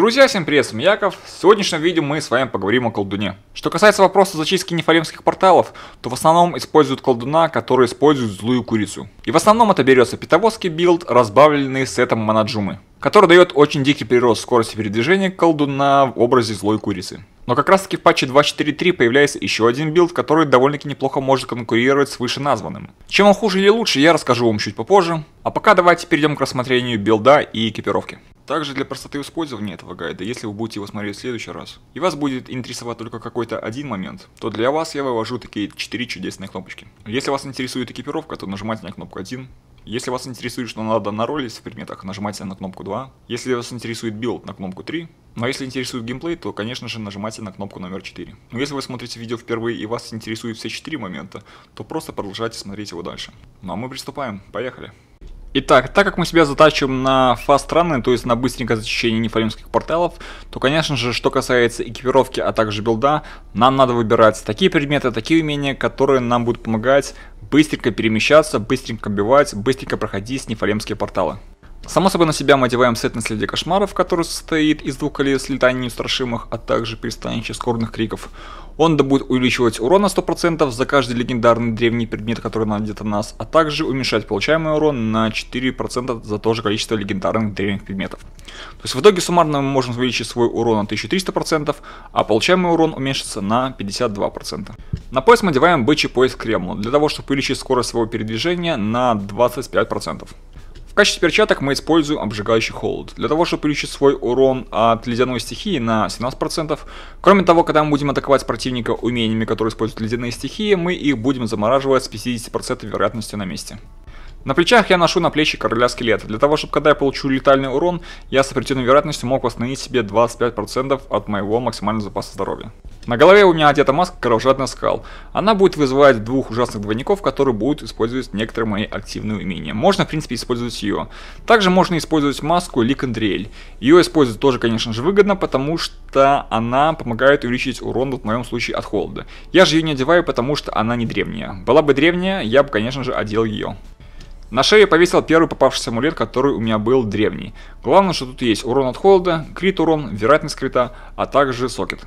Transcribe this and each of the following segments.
Друзья, всем привет, с вами Яков. В сегодняшнем видео мы с вами поговорим о колдуне. Что касается вопроса зачистки нефалимских порталов, то в основном используют колдуна, который использует злую курицу. И в основном это берется питовозский билд, разбавленный сетом Манаджумы, который дает очень дикий прирост скорости передвижения колдуна в образе злой курицы. Но как раз таки в патче 2.4.3 появляется еще один билд, который довольно-таки неплохо может конкурировать с вышеназванным. Чем он хуже или лучше, я расскажу вам чуть попозже. А пока давайте перейдем к рассмотрению билда и экипировки. Также для простоты использования этого гайда, если вы будете его смотреть в следующий раз, и вас будет интересовать только какой-то один момент, то для вас я вывожу такие 4 чудесные кнопочки. Если вас интересует экипировка, то нажимайте на кнопку 1. Если вас интересует, что надо наролить в предметах, нажимайте на кнопку 2. Если вас интересует билд, на кнопку 3. Но ну а если интересует геймплей, то, конечно же, нажимайте на кнопку номер 4. Но если вы смотрите видео впервые и вас интересуют все 4 момента, то просто продолжайте смотреть его дальше. Ну а мы приступаем, поехали! Итак, так как мы себя затачиваем на фаст раны, то есть на быстренькое зачищение нефалимских порталов, то, конечно же, что касается экипировки, а также билда, нам надо выбирать такие предметы, такие умения, которые нам будут помогать быстренько перемещаться, быстренько бивать, быстренько проходить нефалимские порталы. Само собой на себя мы одеваем сет наследия кошмаров, который состоит из двух колец летания неустрашимых, а также пристанища скорбных криков. Он будет увеличивать урон на 100% за каждый легендарный древний предмет, который найдет у нас, а также уменьшать получаемый урон на 4% за то же количество легендарных древних предметов. То есть в итоге суммарно мы можем увеличить свой урон на 1300%, а получаемый урон уменьшится на 52%. На пояс мы одеваем бычий пояс Кремла, для того чтобы увеличить скорость своего передвижения на 25% качестве перчаток мы используем обжигающий холод, для того, чтобы увеличить свой урон от ледяной стихии на 17%. Кроме того, когда мы будем атаковать противника умениями, которые используют ледяные стихии, мы их будем замораживать с 50% вероятностью на месте. На плечах я ношу на плечи короля скелета, для того, чтобы когда я получу летальный урон, я с определенной вероятностью мог восстановить себе 25% от моего максимального запаса здоровья. На голове у меня одета маска кровожадных скал. Она будет вызывать двух ужасных двойников, которые будут использовать некоторые мои активные умения. Можно, в принципе, использовать ее. также можно использовать маску Ликандриэль. Ее использовать тоже, конечно же, выгодно, потому что она помогает увеличить урон, в моем случае, от холода. Я же ее не одеваю, потому что она не древняя. Была бы древняя, я бы, конечно же, одел ее. На шею повесил первый попавшийся амулет, который у меня был древний. Главное, что тут есть урон от холода, крит урон, вероятность крита, а также сокет.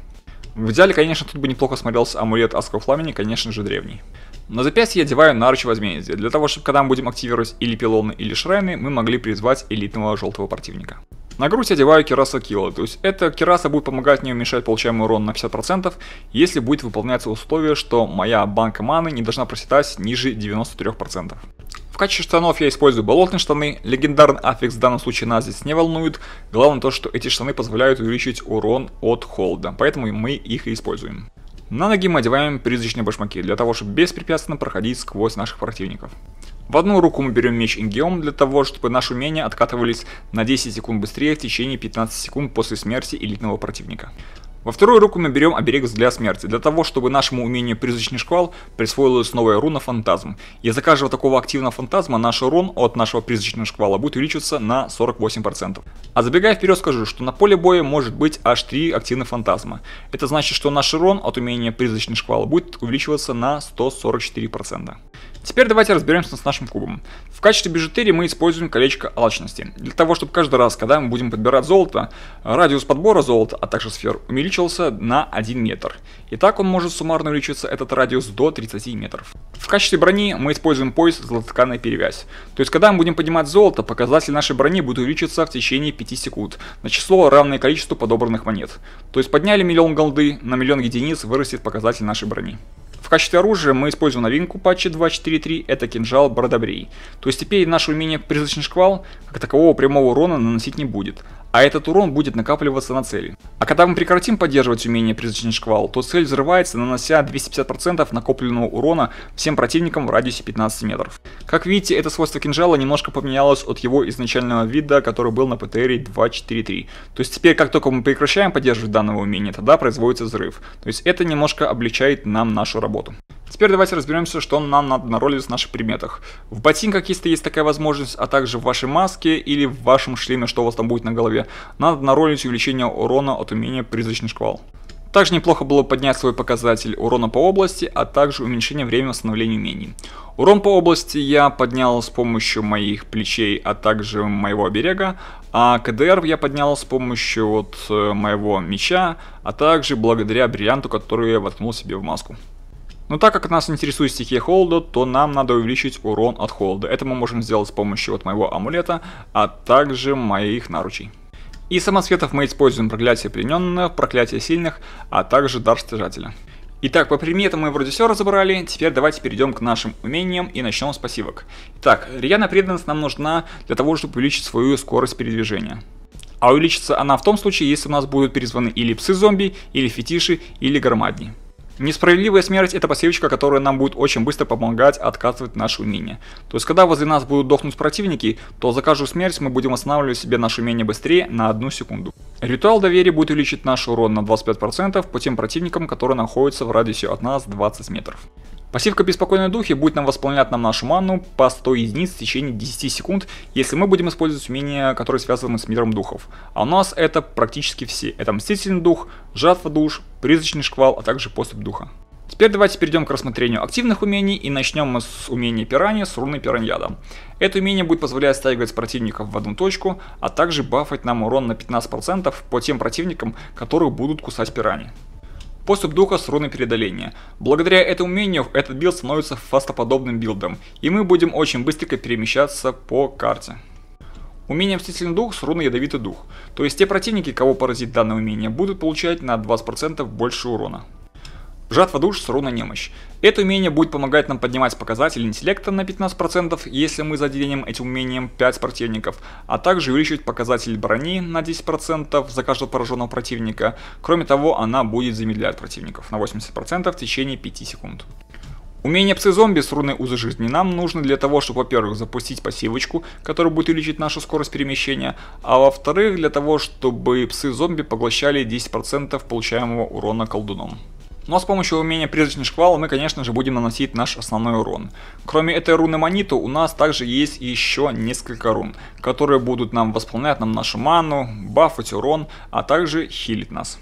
В идеале, конечно, тут бы неплохо смотрелся амулет Оскол Пламени, конечно же, древний. На запястье я одеваю Наручи Возмездия, для того, чтобы когда мы будем активировать или пилоны, или шрайны, мы могли призвать элитного желтого противника. На грудь я одеваю Кераса Килла, то есть эта Кераса будет помогать мне уменьшать получаемый урон на 50%, если будет выполняться условие, что моя банка маны не должна проседать ниже 93%. В качестве штанов я использую болотные штаны, легендарный аффикс в данном случае нас здесь не волнует, главное то, что эти штаны позволяют увеличить урон от холода, поэтому мы их и используем. На ноги мы одеваем призрачные башмаки, для того чтобы беспрепятственно проходить сквозь наших противников. В одну руку мы берем меч Ингиом для того, чтобы наши умения откатывались на 10 секунд быстрее в течение 15 секунд после смерти элитного противника. Во вторую руку мы берем оберег для смерти, для того, чтобы нашему умению призрачный шквал присвоилась новая руна фантазм. Из-за каждого такого активного фантазма наш урон от нашего призрачного шквала будет увеличиваться на 48%. А забегая вперед скажу, что на поле боя может быть аж 3 активных фантазма. Это значит, что наш урон от умения призрачный шквал будет увеличиваться на 144%. Теперь давайте разберемся с нашим кубом. В качестве бижутерии мы используем колечко алчности. Для того, чтобы каждый раз, когда мы будем подбирать золото, радиус подбора золота, а также сфер, увеличился на 1 метр. И так он может суммарно увеличиться этот радиус до 30 метров. В качестве брони мы используем пояс золототканая перевязь. То есть, когда мы будем поднимать золото, показатель нашей брони будет увеличиться в течение 5 секунд на число, равное количеству подобранных монет. То есть, подняли миллион голды, на миллион единиц вырастет показатель нашей брони. В качестве оружия мы используем новинку патча 2.4.3, это кинжал Бродобрей. То есть теперь наш умение призрачный шквал, как такового прямого урона наносить не будет, а этот урон будет накапливаться на цели. А когда мы прекратим поддерживать умение призрачный шквал, то цель взрывается, нанося 250% накопленного урона всем противникам в радиусе 15 метров. Как видите, это свойство кинжала немножко поменялось от его изначального вида, который был на ПТРе 243. То есть теперь, как только мы прекращаем поддерживать данного умения, тогда производится взрыв. То есть это немножко облегчает нам нашу работу. Теперь давайте разберемся, что нам надо на роли в наших предметах. В ботинках, если есть такая возможность, а также в вашей маске или в вашем шлеме, что у вас там будет на голове, надо наролить увеличение урона от умения призрачный шквал. Также неплохо было поднять свой показатель урона по области, а также уменьшение времени восстановления умений. Урон по области я поднял с помощью моих плечей, а также моего оберега, а КДР я поднял с помощью вот э, моего меча, а также благодаря бриллианту, который я воткнул себе в маску. Но так как нас интересует стихия холода, то нам надо увеличить урон от холода. Это мы можем сделать с помощью вот моего амулета, а также моих наручей. И самосветов мы используем проклятие плененных, проклятие сильных, а также дар стяжателя. Итак, по предметам мы вроде все разобрали, теперь давайте перейдем к нашим умениям и начнем с пассивок. Итак, Рьяна преданность нам нужна для того, чтобы увеличить свою скорость передвижения. А увеличится она в том случае, если у нас будут перезваны или псы-зомби, или фетиши, или громадни. Несправедливая смерть – это посевочка, которая нам будет очень быстро помогать откатывать наше умение. То есть, когда возле нас будут дохнуть противники, то за каждую смерть мы будем останавливать себе наше умение быстрее на одну секунду. Ритуал доверия будет увеличить наш урон на 25% по тем противникам, которые находятся в радиусе от нас 20 метров. Пассивка Беспокойные Духи будет нам восполнять нам нашу ману по 100 единиц в течение 10 секунд, если мы будем использовать умения, которые связаны с миром духов. А у нас это практически все. Это Мстительный Дух, Жатва Душ, Призрачный Шквал, а также Поступ Духа. Теперь давайте перейдем к рассмотрению активных умений и начнем мы с умения пирани с руны пираньяда. Это умение будет позволять стягивать противников в одну точку, а также бафать нам урон на 15% по тем противникам, которые будут кусать пирани. Поступ духа с руны преодоления. Благодаря этому умению этот билд становится фастоподобным билдом, и мы будем очень быстренько перемещаться по карте. Умение Мстительный Дух с руной Ядовитый Дух, то есть те противники, кого поразит данное умение, будут получать на 20% больше урона. Жатва душ, руна немощь. Это умение будет помогать нам поднимать показатель интеллекта на 15%, если мы заделим этим умением 5 противников, а также увеличивать показатель брони на 10% за каждого пораженного противника. Кроме того, она будет замедлять противников на 80% в течение 5 секунд. Умение псы-зомби с руной узы жизни нам нужно для того, чтобы, во-первых, запустить пассивочку, которая будет увеличить нашу скорость перемещения, а во-вторых, для того, чтобы псы-зомби поглощали 10% получаемого урона колдуном. Но с помощью умения призрачный шквал мы, конечно же, будем наносить наш основной урон. Кроме этой руны Маниту, у нас также есть еще несколько рун, которые будут нам восполнять нам нашу ману, бафать урон, а также хилить нас.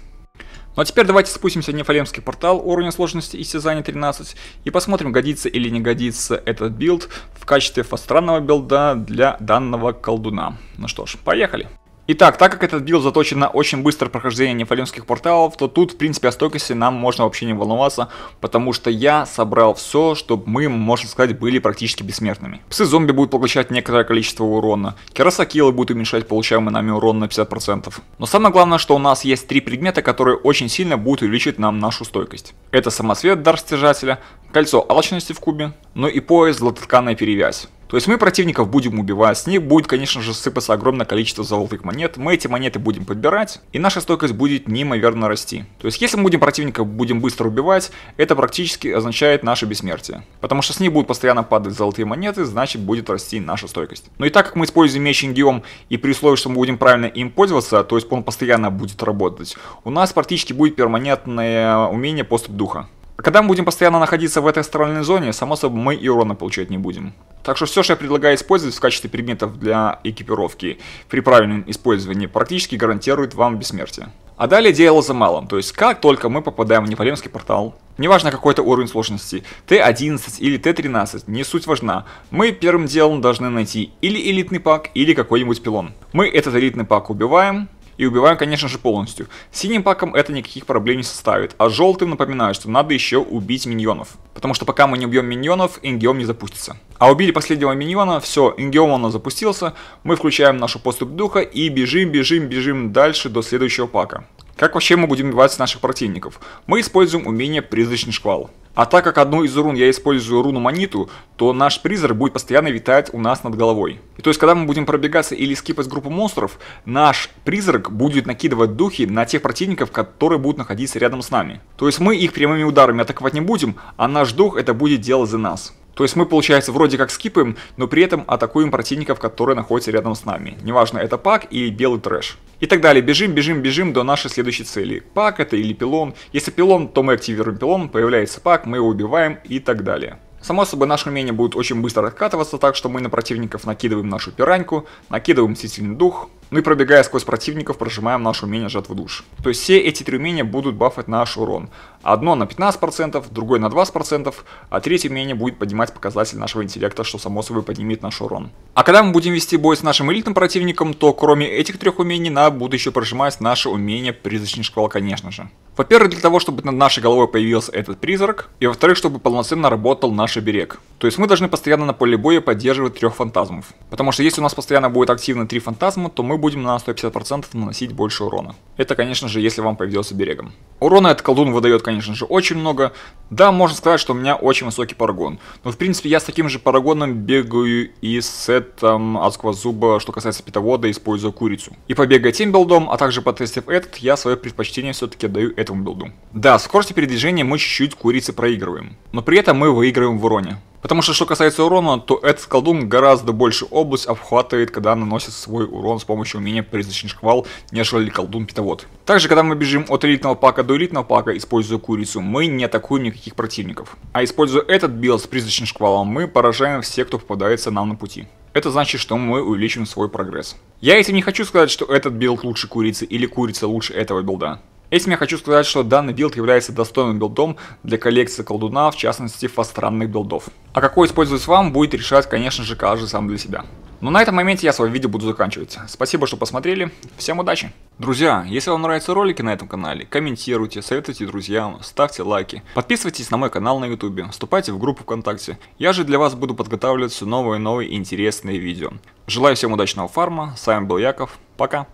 Ну а теперь давайте спустимся в Нефалемский портал уровня сложности истязания 13 и посмотрим, годится или не годится этот билд в качестве фастранного билда для данного колдуна. Ну что ж, поехали. Итак, так как этот билд заточен на очень быстрое прохождение нефалимских порталов, то тут, в принципе, о стойкости нам можно вообще не волноваться, потому что я собрал все, чтобы мы, можно сказать, были практически бессмертными. Псы-зомби будут получать некоторое количество урона, керасакилы будут уменьшать получаемый нами урон на 50%. Но самое главное, что у нас есть три предмета, которые очень сильно будут увеличить нам нашу стойкость. Это самосвет Дар Стяжателя, кольцо алчности в кубе, но и пояс золототканая перевязь. То есть мы противников будем убивать, с них будет, конечно же, сыпаться огромное количество золотых монет, мы эти монеты будем подбирать, и наша стойкость будет неимоверно расти. То есть если мы будем противников будем быстро убивать, это практически означает наше бессмертие. Потому что с них будут постоянно падать золотые монеты, значит будет расти наша стойкость. Но и так как мы используем меч индиом, и при условии, что мы будем правильно им пользоваться, то есть он постоянно будет работать, у нас практически будет перманентное умение поступ духа. Когда мы будем постоянно находиться в этой астральной зоне, само собой мы и урона получать не будем. Так что все, что я предлагаю использовать в качестве предметов для экипировки при правильном использовании, практически гарантирует вам бессмертие. А далее дело за малым, то есть как только мы попадаем в неполемский портал, неважно какой это уровень сложности, Т11 или Т13, не суть важна, мы первым делом должны найти или элитный пак, или какой-нибудь пилон. Мы этот элитный пак убиваем, и убиваем, конечно же, полностью. Синим паком это никаких проблем не составит, а желтым напоминаю, что надо еще убить миньонов. Потому что пока мы не убьем миньонов, ингиом не запустится. А убили последнего миньона, все, ингиом он запустился, мы включаем нашу поступ духа и бежим, бежим, бежим дальше до следующего пака. Как вообще мы будем убивать наших противников? Мы используем умение «Призрачный шквал». А так как одну из рун я использую руну Маниту, то наш призрак будет постоянно витать у нас над головой. И то есть, когда мы будем пробегаться или скипать группу монстров, наш призрак будет накидывать духи на тех противников, которые будут находиться рядом с нами. То есть мы их прямыми ударами атаковать не будем, а наш дух это будет делать за нас. То есть мы, получается, вроде как скипаем, но при этом атакуем противников, которые находятся рядом с нами. Неважно, это пак или белый трэш. И так далее. Бежим, бежим, бежим до нашей следующей цели. Пак это или пилон. Если пилон, то мы активируем пилон, появляется пак, мы его убиваем и так далее. Само собой, наше умение будет очень быстро откатываться, так что мы на противников накидываем нашу пираньку, накидываем сильный дух, ну и пробегая сквозь противников, прожимаем наше умение жатвы душ. То есть все эти три умения будут бафать наш урон. Одно на 15%, другое на 20%, а третье умение будет поднимать показатель нашего интеллекта, что само собой поднимет наш урон. А когда мы будем вести бой с нашим элитным противником, то кроме этих трех умений надо будут еще прожимать наше умение призрачный шквал, конечно же. Во-первых, для того, чтобы над нашей головой появился этот призрак, и во-вторых, чтобы полноценно работал наш оберег. То есть мы должны постоянно на поле боя поддерживать трех фантазмов. Потому что если у нас постоянно будет активно три фантазма, то мы будем на 150% наносить больше урона. Это, конечно же, если вам повезет с берегом. Урона этот колдун выдает, конечно же, очень много. Да, можно сказать, что у меня очень высокий парагон. Но, в принципе, я с таким же парагоном бегаю и с сетом адского зуба, что касается питовода, используя курицу. И побегая тем билдом, а также потестив этот, я свое предпочтение все-таки даю этому билду. Да, в скорости передвижения мы чуть-чуть курицы проигрываем. Но при этом мы выигрываем в уроне. Потому что что касается урона, то этот колдун гораздо больше область обхватывает, когда наносит свой урон с помощью умения призрачный шквал, нежели колдун-питовод. Также, когда мы бежим от элитного пака до элитного пака, используя курицу, мы не атакуем никаких противников. А используя этот билд с призрачным шквалом, мы поражаем всех, кто попадается нам на пути. Это значит, что мы увеличим свой прогресс. Я этим не хочу сказать, что этот билд лучше курицы или курица лучше этого билда. Этим я хочу сказать, что данный билд является достойным билдом для коллекции колдуна, в частности фастранных билдов. А какой использовать вам, будет решать, конечно же, каждый сам для себя. Но на этом моменте я свое видео буду заканчивать. Спасибо, что посмотрели. Всем удачи. Друзья, если вам нравятся ролики на этом канале, комментируйте, советуйте друзьям, ставьте лайки. Подписывайтесь на мой канал на YouTube, вступайте в группу ВКонтакте. Я же для вас буду подготавливать все новые и новые интересные видео. Желаю всем удачного фарма. С вами был Яков. Пока.